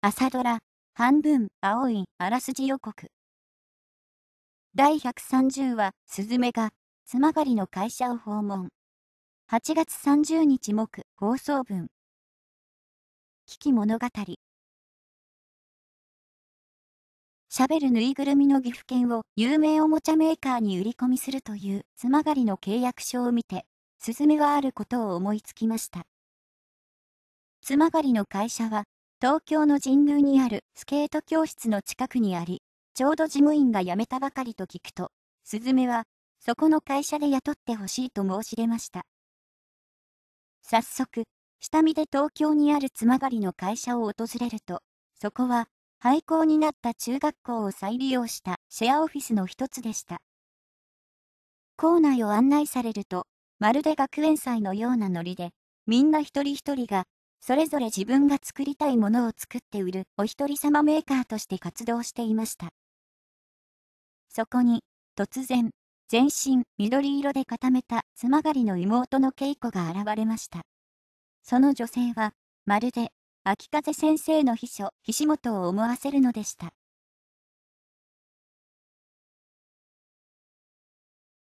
朝ドラ、半分、青い、あらすじ予告。第130話、スズメが、つまがりの会社を訪問。8月30日木、放送分。危機物語。喋るぬいぐるみの岐阜県を有名おもちゃメーカーに売り込みするというつまがりの契約書を見て、スズメはあることを思いつきました。つまがりの会社は東京の神宮にあるスケート教室の近くにあり、ちょうど事務員が辞めたばかりと聞くと、スズメは、そこの会社で雇ってほしいと申し出ました。早速、下見で東京にあるつまがりの会社を訪れると、そこは、廃校になった中学校を再利用したシェアオフィスの一つでした。校内を案内されると、まるで学園祭のようなノリで、みんな一人一人がそれぞれ自分が作りたいものを作って売るお一人様メーカーとして活動していました。そこに、突然、全身緑色で固めたつまがりの妹の稽古が現れました。その女性は、まるで、秋風先生の秘書、菱本を思わせるのでした。